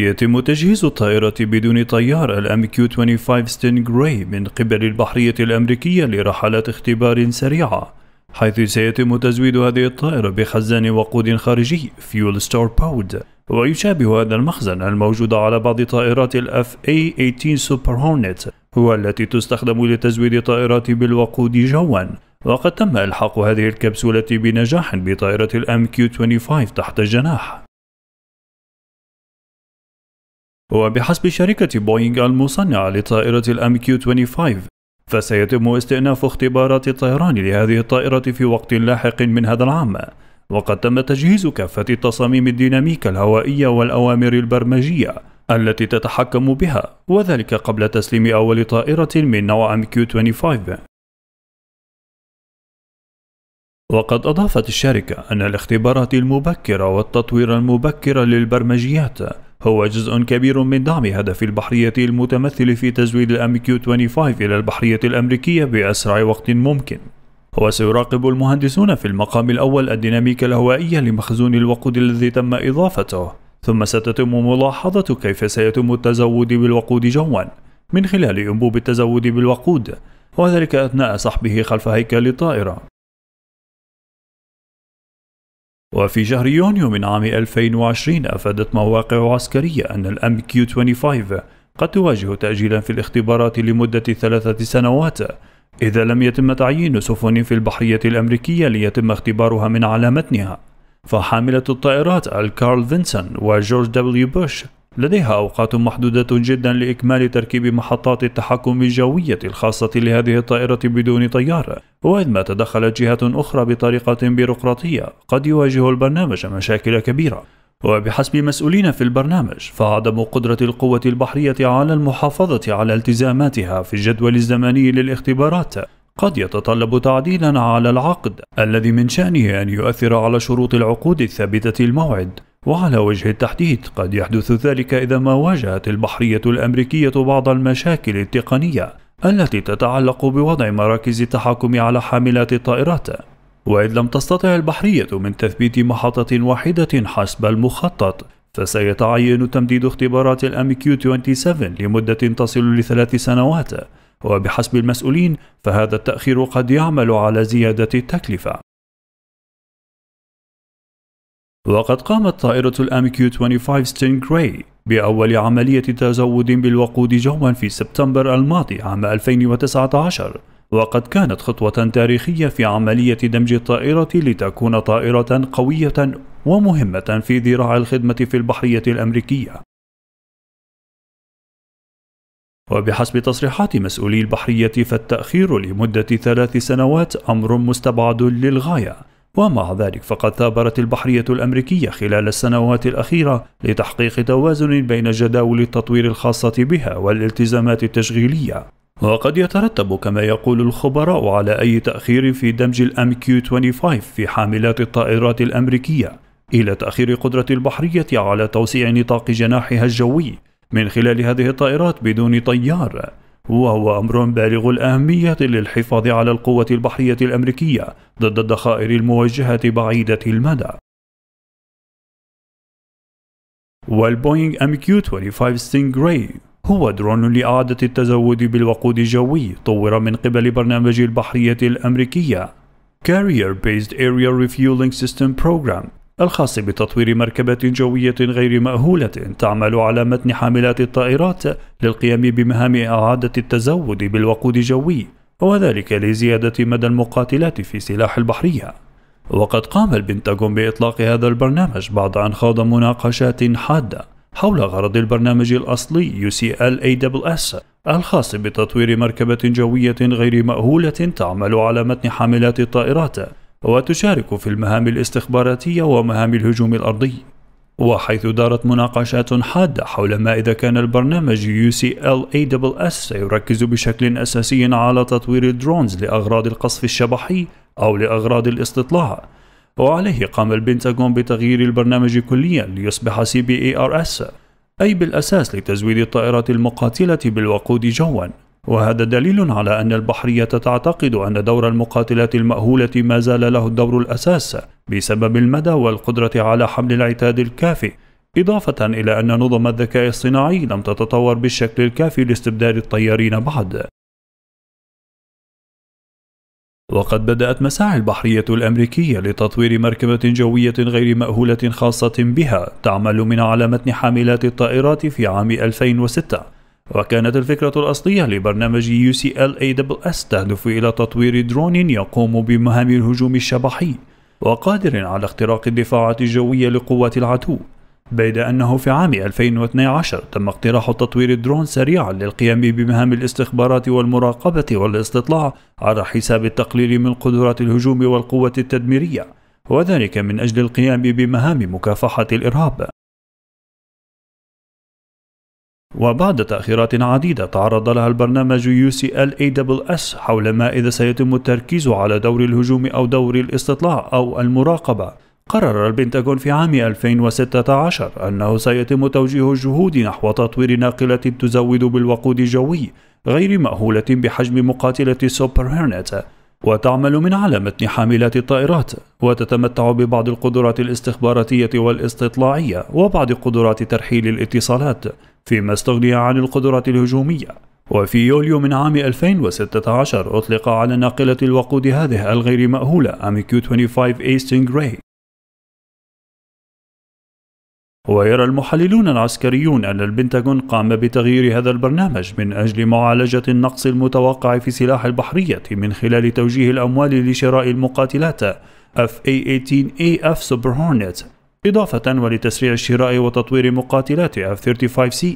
يتم تجهيز الطائرة بدون طيار الام كيو 25 ستين جراي من قبل البحرية الامريكية لرحلات اختبار سريعة حيث سيتم تزويد هذه الطائرة بخزان وقود خارجي فيول ستار باود ويشابه هذا المخزن الموجود على بعض طائرات الاف اي 18 سوبر هورنت والتي تستخدم لتزويد الطائرات بالوقود جوا وقد تم إلحاق هذه الكبسولة بنجاح بطائرة الام كيو 25 تحت الجناح وبحسب شركة بوينغ المصنعة لطائرة الام كيو 25 فسيتم استئناف اختبارات الطيران لهذه الطائرة في وقت لاحق من هذا العام وقد تم تجهيز كافة التصاميم الديناميكا الهوائية والأوامر البرمجية التي تتحكم بها وذلك قبل تسليم أول طائرة من نوع MQ-25 وقد أضافت الشركة أن الاختبارات المبكرة والتطوير المبكر للبرمجيات هو جزء كبير من دعم هدف البحرية المتمثل في تزويد الام كيو 25 إلى البحرية الأمريكية بأسرع وقت ممكن وسيراقب المهندسون في المقام الأول الديناميكا الهوائية لمخزون الوقود الذي تم إضافته ثم ستتم ملاحظة كيف سيتم التزود بالوقود جوا من خلال أنبوب التزود بالوقود وذلك أثناء سحبه خلف هيكل الطائرة وفي شهر يونيو من عام 2020 أفادت مواقع عسكرية أن الأم كيو 25 قد تواجه تأجيلا في الاختبارات لمدة ثلاثة سنوات إذا لم يتم تعيين سفن في البحرية الأمريكية ليتم اختبارها من على متنها فحاملة الطائرات الكارل فينسون وجورج دبليو بوش لديها أوقات محدودة جدا لإكمال تركيب محطات التحكم الجوية الخاصة لهذه الطائرة بدون طيار ما تدخلت جهة أخرى بطريقة بيروقراطية قد يواجه البرنامج مشاكل كبيرة وبحسب مسؤولين في البرنامج فعدم قدرة القوة البحرية على المحافظة على التزاماتها في الجدول الزمني للاختبارات قد يتطلب تعديلا على العقد الذي من شأنه أن يؤثر على شروط العقود الثابتة الموعد وعلى وجه التحديد قد يحدث ذلك إذا ما واجهت البحرية الأمريكية بعض المشاكل التقنية التي تتعلق بوضع مراكز التحكم على حاملات الطائرات وإذ لم تستطع البحرية من تثبيت محطة واحدة حسب المخطط فسيتعين تمديد اختبارات الام كيو 27 لمدة تصل لثلاث سنوات وبحسب المسؤولين فهذا التأخير قد يعمل على زيادة التكلفة وقد قامت طائرة الأم كيو 25 ستين جراي بأول عملية تزود بالوقود جوا في سبتمبر الماضي عام 2019 وقد كانت خطوة تاريخية في عملية دمج الطائرة لتكون طائرة قوية ومهمة في ذراع الخدمة في البحرية الأمريكية وبحسب تصريحات مسؤولي البحرية فالتأخير لمدة ثلاث سنوات أمر مستبعد للغاية ومع ذلك فقد ثابرت البحرية الأمريكية خلال السنوات الأخيرة لتحقيق توازن بين جداول التطوير الخاصة بها والالتزامات التشغيلية وقد يترتب كما يقول الخبراء على أي تأخير في دمج الام كيو 25 في حاملات الطائرات الأمريكية إلى تأخير قدرة البحرية على توسيع نطاق جناحها الجوي من خلال هذه الطائرات بدون طيار وهو أمر بالغ الأهمية للحفاظ على القوة البحرية الأمريكية ضد الذخائر الموجهة بعيدة المدى. والبوينغ أم كيو 25 Stingray هو درون لإعادة التزود بالوقود الجوي طور من قبل برنامج البحرية الأمريكية Carrier Based Area Refueling System Program الخاص بتطوير مركبة جوية غير مأهولة تعمل على متن حاملات الطائرات للقيام بمهام إعادة التزود بالوقود الجوي وذلك لزيادة مدى المقاتلات في سلاح البحرية وقد قام البنتاغون بإطلاق هذا البرنامج بعد أن خاض مناقشات حادة حول غرض البرنامج الأصلي UCLAWS الخاص بتطوير مركبة جوية غير مأهولة تعمل على متن حاملات الطائرات وتشارك في المهام الاستخباراتية ومهام الهجوم الأرضي وحيث دارت مناقشات حادة حول ما إذا كان البرنامج UCLAWS سيركز بشكل أساسي على تطوير الدرونز لأغراض القصف الشبحي أو لأغراض الاستطلاع وعليه قام البنتاغون بتغيير البرنامج كليا ليصبح CBARS أي بالأساس لتزويد الطائرات المقاتلة بالوقود جواً وهذا دليل على أن البحرية تعتقد أن دور المقاتلات المأهولة ما زال له الدور الأساس بسبب المدى والقدرة على حمل العتاد الكافي إضافة إلى أن نظم الذكاء الصناعي لم تتطور بالشكل الكافي لاستبدال الطيارين بعد وقد بدأت مساعي البحرية الأمريكية لتطوير مركبة جوية غير مأهولة خاصة بها تعمل من على متن حاملات الطائرات في عام 2006 وكانت الفكرة الأصلية لبرنامج UCLAWS تهدف إلى تطوير درون يقوم بمهام الهجوم الشبحي وقادر على اختراق الدفاعات الجوية لقوات العدو بيد أنه في عام 2012 تم اقتراح تطوير الدرون سريعا للقيام بمهام الاستخبارات والمراقبة والاستطلاع على حساب التقليل من قدرات الهجوم والقوة التدميرية وذلك من أجل القيام بمهام مكافحة الإرهاب وبعد تأخيرات عديدة تعرض لها البرنامج UCLAWS حول ما إذا سيتم التركيز على دور الهجوم أو دور الاستطلاع أو المراقبة قرر البنتاغون في عام 2016 أنه سيتم توجيه الجهود نحو تطوير ناقلة تزود بالوقود الجوي غير مأهولة بحجم مقاتلة سوبر هيرنت وتعمل من على متن حاملات الطائرات وتتمتع ببعض القدرات الاستخباراتية والاستطلاعية وبعض قدرات ترحيل الاتصالات فيما استغني عن القدرة الهجومية وفي يوليو من عام 2016 أطلق على ناقلة الوقود هذه الغير مأهولة أميكيو 25 A Stingray ويرى المحللون العسكريون أن البنتاغون قام بتغيير هذا البرنامج من أجل معالجة النقص المتوقع في سلاح البحرية من خلال توجيه الأموال لشراء المقاتلات FA-18AF Super Hornet إضافة ولتسريع الشراء وتطوير مقاتلات F-35C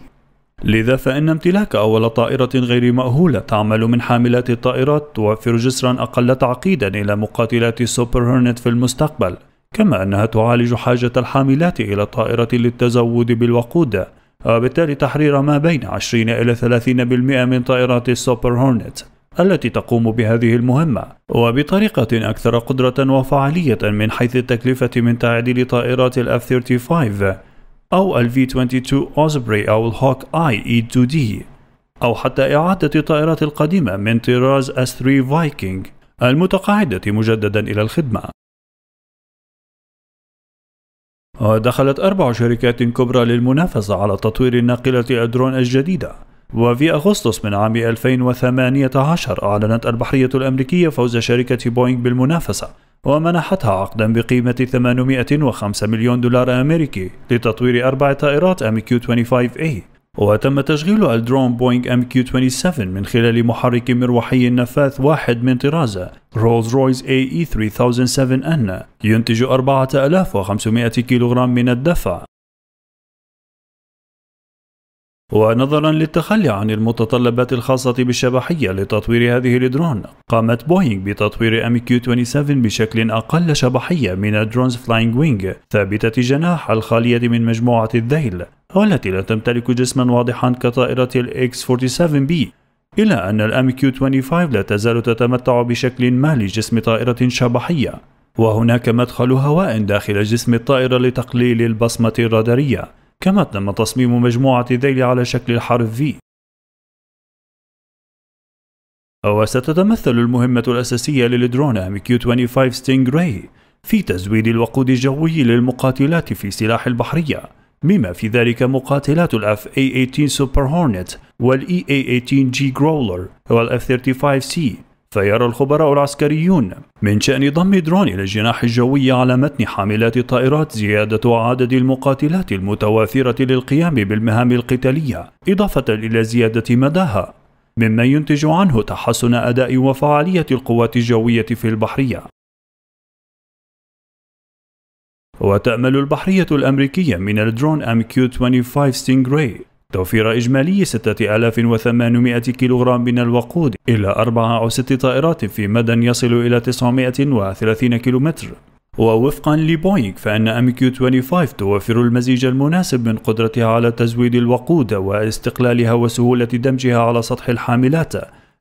لذا فإن امتلاك أول طائرة غير مأهولة تعمل من حاملات الطائرات توفر جسرا أقل تعقيدا إلى مقاتلات سوبر هيرنت في المستقبل كما أنها تعالج حاجة الحاملات إلى الطائرة للتزود بالوقود وبالتالي تحرير ما بين 20 إلى 30% من طائرات السوبر هورنت التي تقوم بهذه المهمة وبطريقة أكثر قدرة وفعالية من حيث التكلفة من تعديل طائرات الـ F-35 أو الـ V-22 Osprey أو Hawk اي E-2D أو حتى إعادة الطائرات القديمة من طراز S-3 Viking المتقاعدة مجددا إلى الخدمة ودخلت أربع شركات كبرى للمنافسة على تطوير الناقلة الدرون الجديدة وفي أغسطس من عام 2018 أعلنت البحرية الأمريكية فوز شركة بوينغ بالمنافسة ومنحتها عقدا بقيمة 805 مليون دولار أمريكي لتطوير أربع طائرات MQ-25A إيه. وتم تشغيل الدرون بوينغ MQ-27 من خلال محرك مروحي نفاث واحد من طرازة رولز رويس AE 3007N ينتج 4500 كيلوغرام من الدفع ونظرا للتخلي عن المتطلبات الخاصة بالشبحية لتطوير هذه الدرون قامت بوينغ بتطوير ام كيو 27 بشكل أقل شبحية من الدرونز فلاينج وينغ ثابتة الجناح الخالية من مجموعة الذيل والتي لا تمتلك جسما واضحا كطائرة الاكس 47 b إلى أن الام كيو 25 لا تزال تتمتع بشكل ما لجسم طائرة شبحية وهناك مدخل هواء داخل جسم الطائرة لتقليل البصمة الرادارية كما تم تصميم مجموعة ذيل على شكل الحرف V وستتمثل المهمة الأساسية للدرون MQ-25 ستينغراي في تزويد الوقود الجوي للمقاتلات في سلاح البحرية بما في ذلك مقاتلات e f A18 سوبر هورنت e A18 جي جرولر f 35 c فيرى الخبراء العسكريون من شأن ضم درون إلى الجناح الجوي على متن حاملات الطائرات زيادة عدد المقاتلات المتوافرة للقيام بالمهام القتالية إضافة إلى زيادة مداها مما ينتج عنه تحسن أداء وفعالية القوات الجوية في البحرية وتأمل البحرية الأمريكية من الدرون MQ-25 Stingray توفير إجمالي 6800 كيلوغرام من الوقود إلى أربعة أو ست طائرات في مدى يصل إلى 930 كيلومتر ووفقا لبوينغ فإن أم كيو 25 توفر المزيج المناسب من قدرتها على تزويد الوقود واستقلالها وسهولة دمجها على سطح الحاملات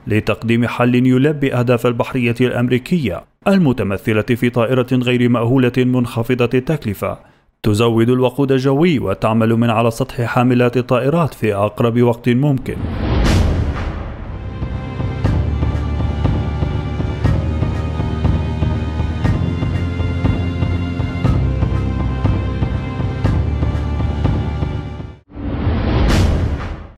لتقديم حل يلبي أهداف البحرية الأمريكية المتمثلة في طائرة غير مأهولة منخفضة التكلفة تزود الوقود الجوي وتعمل من على سطح حاملات الطائرات في أقرب وقت ممكن